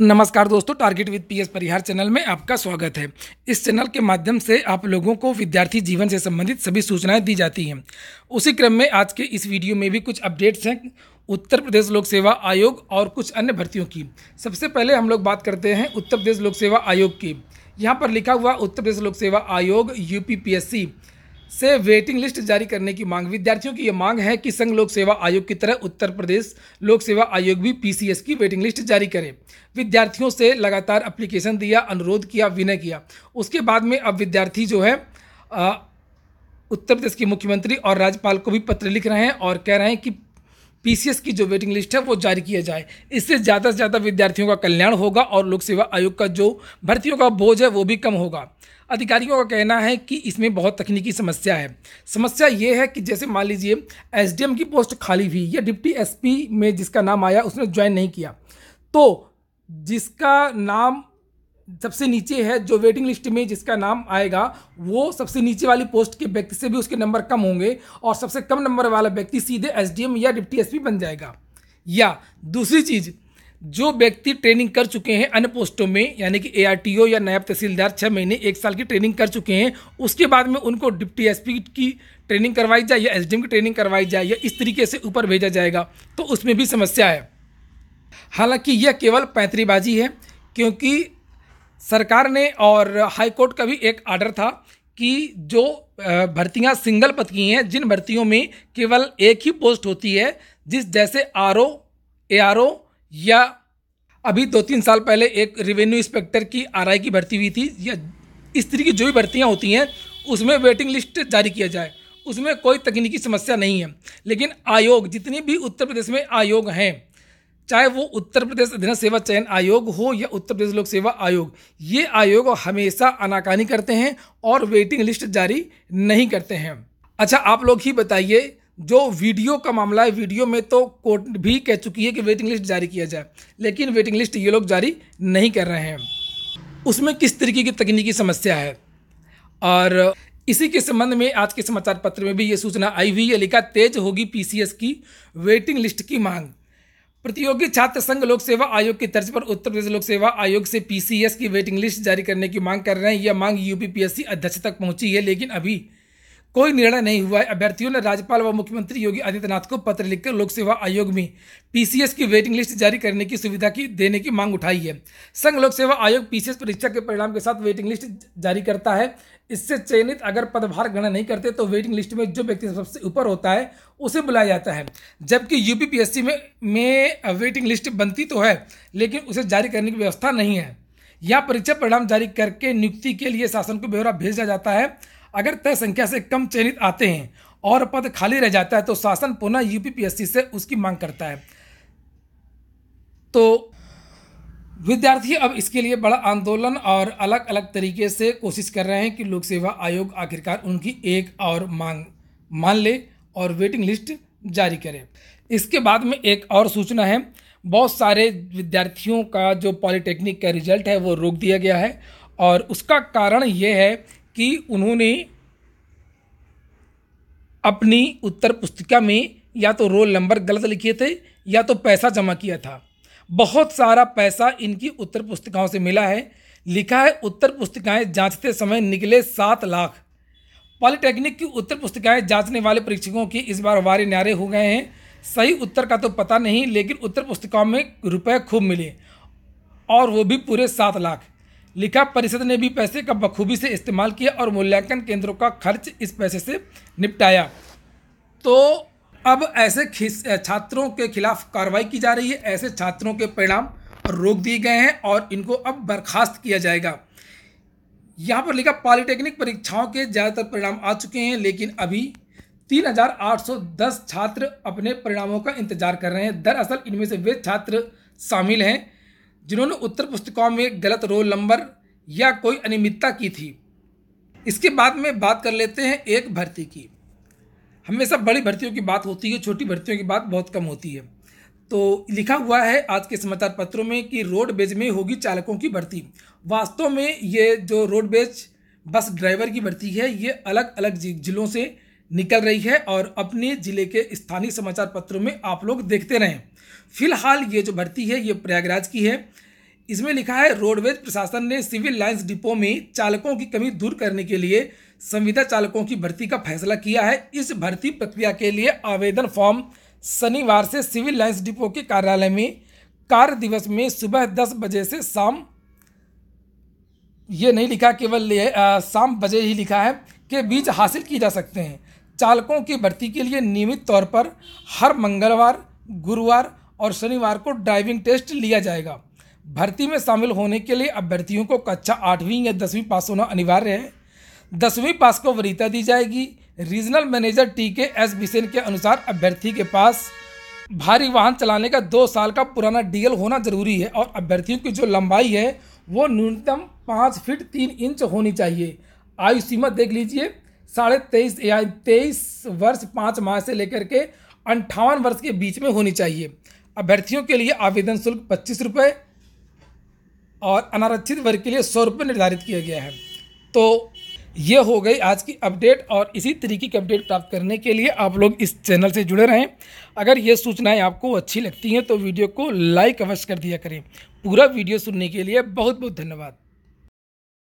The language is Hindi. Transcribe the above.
नमस्कार दोस्तों target with PS Parihar channel में आपका स्वागत है इस चैनल के माध्यम से आप लोगों को विद्यार्थी जीवन से संबंधित सभी सूचनाएं दी जाती हैं उसी क्रम में आज के इस वीडियो में भी कुछ अपडेट्स हैं उत्तर प्रदेश लोक सेवा आयोग और कुछ अन्य भर्तियों की सबसे पहले हम लोग बात करते हैं उत्तर प्रदेश लोक सेवा आयोग की यहाँ पर लिखा हुआ उत्तर प्रदेश लोक सेवा आयोग यू से वेटिंग लिस्ट जारी करने की मांग विद्यार्थियों की यह मांग है कि संघ लोक सेवा आयोग की तरह उत्तर प्रदेश लोक सेवा आयोग भी पीसीएस की वेटिंग लिस्ट जारी करे विद्यार्थियों से लगातार अप्लीकेशन दिया अनुरोध किया विनय किया उसके बाद में अब विद्यार्थी जो है आ, उत्तर प्रदेश के मुख्यमंत्री और राज्यपाल को भी पत्र लिख रहे हैं और कह रहे हैं कि पी की जो वेटिंग लिस्ट है वो जारी किया जाए इससे ज़्यादा से ज़्यादा विद्यार्थियों का कल्याण होगा और लोक सेवा आयोग का जो भर्तियों का बोझ है वो भी कम होगा अधिकारियों का कहना है कि इसमें बहुत तकनीकी समस्या है समस्या ये है कि जैसे मान लीजिए एस की पोस्ट खाली हुई या डिप्टी एस में जिसका नाम आया उसने ज्वाइन नहीं किया तो जिसका नाम सबसे नीचे है जो वेटिंग लिस्ट में जिसका नाम आएगा वो सबसे नीचे वाली पोस्ट के व्यक्ति से भी उसके नंबर कम होंगे और सबसे कम नंबर वाला व्यक्ति सीधे एस या डिप्टी एस बन जाएगा या दूसरी चीज़ जो व्यक्ति ट्रेनिंग कर चुके हैं अन्य पोस्टों में यानी कि एआरटीओ या नायब तहसीलदार छः महीने एक साल की ट्रेनिंग कर चुके हैं उसके बाद में उनको डिप्टी एस की ट्रेनिंग करवाई जाए या एस की ट्रेनिंग करवाई जाए या इस तरीके से ऊपर भेजा जाएगा तो उसमें भी समस्या है हालांकि यह केवल पैंतरीबाजी है क्योंकि सरकार ने और हाईकोर्ट का भी एक आर्डर था कि जो भर्तियां सिंगल पद की हैं जिन भर्तियों में केवल एक ही पोस्ट होती है जिस जैसे R O A R O या अभी दो तीन साल पहले एक रेवेन्यू इंस्पेक्टर की आर आई की भर्ती हुई थी या इस तरीके की जो भी भर्तियाँ होती हैं उसमें वेटिंग लिस्ट जारी किया जाए उसमें कोई तकनीकी समस्या नहीं है लेकिन आयोग जितनी भी उत्तर प्रदेश में आयोग हैं चाहे वो उत्तर प्रदेश अधीन सेवा चयन आयोग हो या उत्तर प्रदेश लोक सेवा आयोग ये आयोग हमेशा अनाकानी करते हैं और वेटिंग लिस्ट जारी नहीं करते हैं अच्छा आप लोग ही बताइए जो वीडियो का मामला है वीडियो में तो कोर्ट भी कह चुकी है कि वेटिंग लिस्ट जारी किया जाए लेकिन वेटिंग लिस्ट ये लोग जारी नहीं कर रहे हैं उसमें किस तरीके की तकनीकी समस्या है और इसी के संबंध में आज के समाचार पत्र में भी ये सूचना आई हुई है लिखा तेज होगी पीसीएस की वेटिंग लिस्ट की मांग प्रतियोगी छात्र संघ लोक सेवा आयोग की तर्ज पर उत्तर प्रदेश लोक सेवा आयोग से पीसीएस की वेटिंग लिस्ट जारी करने की मांग कर रहे हैं यह मांग यूपीपीएससी अध्यक्ष तक पहुंची है लेकिन अभी कोई निर्णय नहीं हुआ है अभ्यर्थियों ने राज्यपाल व मुख्यमंत्री योगी आदित्यनाथ को पत्र लिखकर लोक सेवा आयोग में पीसीएस की वेटिंग लिस्ट जारी करने की सुविधा की देने की मांग उठाई है संघ लोक सेवा आयोग पीसीएस परीक्षा के परिणाम के साथ वेटिंग लिस्ट जारी करता है इससे चयनित अगर पदभार ग्रहण नहीं करते तो वेटिंग लिस्ट में जो व्यक्ति सबसे ऊपर होता है उसे बुलाया जाता है जबकि यूपीपीएससी में में वेटिंग लिस्ट बनती तो है लेकिन उसे जारी करने की व्यवस्था नहीं है यह परीक्षा परिणाम जारी करके नियुक्ति के लिए शासन को ब्यौरा भेजा जाता है अगर तय संख्या से कम चयनित आते हैं और पद खाली रह जाता है तो शासन पुनः यूपीपीएससी से उसकी मांग करता है तो विद्यार्थी अब इसके लिए बड़ा आंदोलन और अलग अलग तरीके से कोशिश कर रहे हैं कि लोक सेवा आयोग आखिरकार उनकी एक और मांग मान ले और वेटिंग लिस्ट जारी करे इसके बाद में एक और सूचना है बहुत सारे विद्यार्थियों का जो पॉलिटेक्निक का रिजल्ट है वो रोक दिया गया है और उसका कारण ये है कि उन्होंने अपनी उत्तर पुस्तिका में या तो रोल नंबर गलत लिखे थे या तो पैसा जमा किया था बहुत सारा पैसा इनकी उत्तर पुस्तिकाओं से मिला है लिखा है उत्तर पुस्तिकाएं जांचते समय निकले सात लाख पॉलिटेक्निक की उत्तर पुस्तिकाएं जांचने वाले परीक्षकों की इस बार वारे न्यारे हो गए हैं सही उत्तर का तो पता नहीं लेकिन उत्तर पुस्तिकाओं में रुपए खूब मिले और वो भी पूरे सात लाख लिखा परिषद ने भी पैसे का बखूबी से इस्तेमाल किया और मूल्यांकन केंद्रों का खर्च इस पैसे से निपटाया तो अब ऐसे छात्रों के खिलाफ कार्रवाई की जा रही है ऐसे छात्रों के परिणाम रोक दिए गए हैं और इनको अब बर्खास्त किया जाएगा यहाँ पर लिखा पॉलिटेक्निक परीक्षाओं के ज़्यादातर परिणाम आ चुके हैं लेकिन अभी 3,810 छात्र अपने परिणामों का इंतजार कर रहे हैं दरअसल इनमें से वे छात्र शामिल हैं जिन्होंने उत्तर पुस्तिकाओं में गलत रोल नंबर या कोई अनियमितता की थी इसके बाद में बात कर लेते हैं एक भर्ती की हमेशा बड़ी भर्तियों की बात होती है छोटी भर्तियों की बात बहुत कम होती है तो लिखा हुआ है आज के समाचार पत्रों में कि रोडवेज में होगी चालकों की भर्ती वास्तव में ये जो रोडवेज बस ड्राइवर की भर्ती है ये अलग अलग जिलों से निकल रही है और अपने ज़िले के स्थानीय समाचार पत्रों में आप लोग देखते रहें फिलहाल ये जो भर्ती है ये प्रयागराज की है इसमें लिखा है रोडवेज प्रशासन ने सिविल लाइन्स डिपो में चालकों की कमी दूर करने के लिए संविदा चालकों की भर्ती का फैसला किया है इस भर्ती प्रक्रिया के लिए आवेदन फॉर्म शनिवार से सिविल लाइन्स डिपो के कार्यालय में कार्य दिवस में सुबह दस बजे से शाम ये नहीं लिखा केवल शाम बजे ही लिखा है के बीच हासिल की जा सकते हैं चालकों की भर्ती के लिए नियमित तौर पर हर मंगलवार गुरुवार और शनिवार को ड्राइविंग टेस्ट लिया जाएगा भर्ती में शामिल होने के लिए अभ्यर्थियों को कक्षा आठवीं या दसवीं पास होना अनिवार्य है दसवीं पास को वरीयता दी जाएगी regional manager T K S Bisen के अनुसार अभ्यर्थी के पास भारी वाहन चलाने का दो साल का पुराना डीएल होना जरूरी है और अभ्यर्थियों की जो लंबाई है वो न्यूनतम पाँच फीट तीन इंच होनी चाहिए आयु सीमा देख लीजिए साढ़े तेईस या तेईस वर्ष पाँच माह से लेकर के अंठावन वर्ष के बीच में होनी चाहिए अभ्यर्थियों के लिए आवेदन शुल्क पच्चीस रुपये और अनारक्षित वर्ग के लिए सौ रुपये निर्धारित किया गया है तो ये हो गई आज की अपडेट और इसी तरीके की अपडेट प्राप्त करने के लिए आप लोग इस चैनल से जुड़े रहें अगर ये सूचनाएं आपको अच्छी लगती हैं तो वीडियो को लाइक अवश्य कर दिया करें पूरा वीडियो सुनने के लिए बहुत बहुत धन्यवाद